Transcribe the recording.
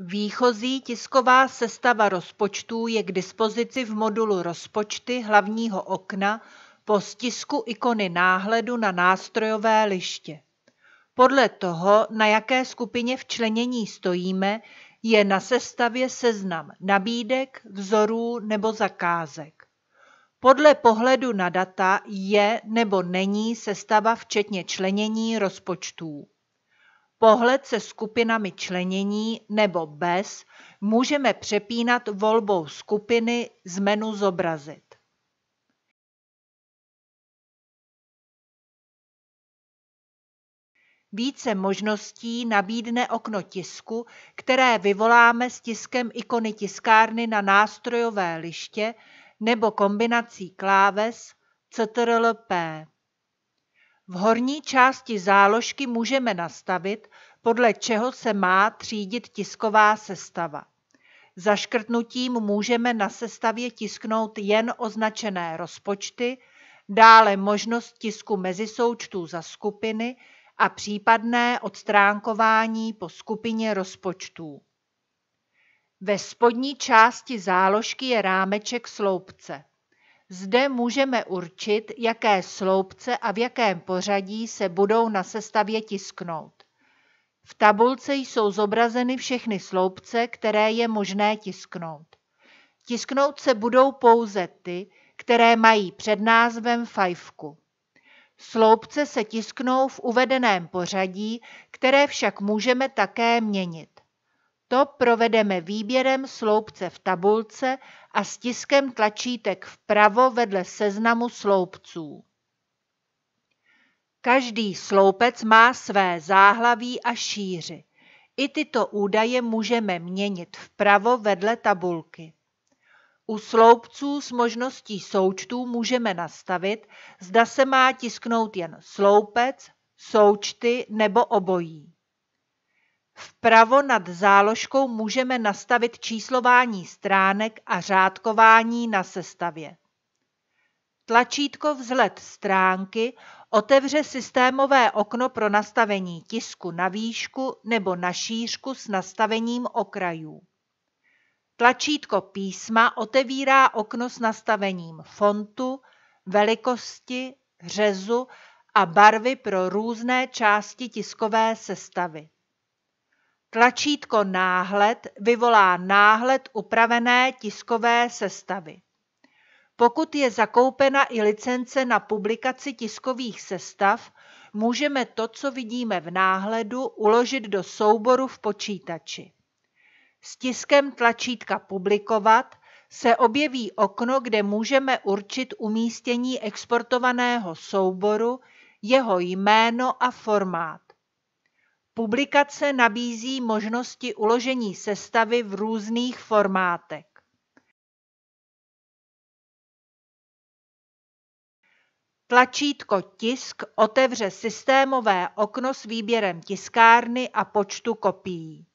Výchozí tisková sestava rozpočtů je k dispozici v modulu rozpočty hlavního okna po stisku ikony náhledu na nástrojové liště. Podle toho, na jaké skupině včlenění stojíme, je na sestavě seznam nabídek, vzorů nebo zakázek. Podle pohledu na data je nebo není sestava včetně členění rozpočtů pohled se skupinami členění nebo bez můžeme přepínat volbou skupiny z menu zobrazit. Více možností nabídne okno tisku, které vyvoláme s tiskem ikony tiskárny na nástrojové liště nebo kombinací kláves CTRL-P. V horní části záložky můžeme nastavit, podle čeho se má třídit tisková sestava. Zaškrtnutím můžeme na sestavě tisknout jen označené rozpočty, dále možnost tisku mezi součtů za skupiny a případné odstránkování po skupině rozpočtů. Ve spodní části záložky je rámeček sloupce. Zde můžeme určit, jaké sloupce a v jakém pořadí se budou na sestavě tisknout. V tabulce jsou zobrazeny všechny sloupce, které je možné tisknout. Tisknout se budou pouze ty, které mají před názvem fajfku. Sloupce se tisknou v uvedeném pořadí, které však můžeme také měnit. To provedeme výběrem sloupce v tabulce a stiskem tlačítek vpravo vedle seznamu sloupců. Každý sloupec má své záhlaví a šíři. I tyto údaje můžeme měnit vpravo vedle tabulky. U sloupců s možností součtů můžeme nastavit, zda se má tisknout jen sloupec, součty nebo obojí. Vpravo nad záložkou můžeme nastavit číslování stránek a řádkování na sestavě. Tlačítko vzhled stránky otevře systémové okno pro nastavení tisku na výšku nebo na šířku s nastavením okrajů. Tlačítko písma otevírá okno s nastavením fontu, velikosti, řezu a barvy pro různé části tiskové sestavy. Tlačítko Náhled vyvolá náhled upravené tiskové sestavy. Pokud je zakoupena i licence na publikaci tiskových sestav, můžeme to, co vidíme v náhledu, uložit do souboru v počítači. Stiskem tlačítka Publikovat se objeví okno, kde můžeme určit umístění exportovaného souboru, jeho jméno a formát. Publikace nabízí možnosti uložení sestavy v různých formátech. Tlačítko Tisk otevře systémové okno s výběrem tiskárny a počtu kopií.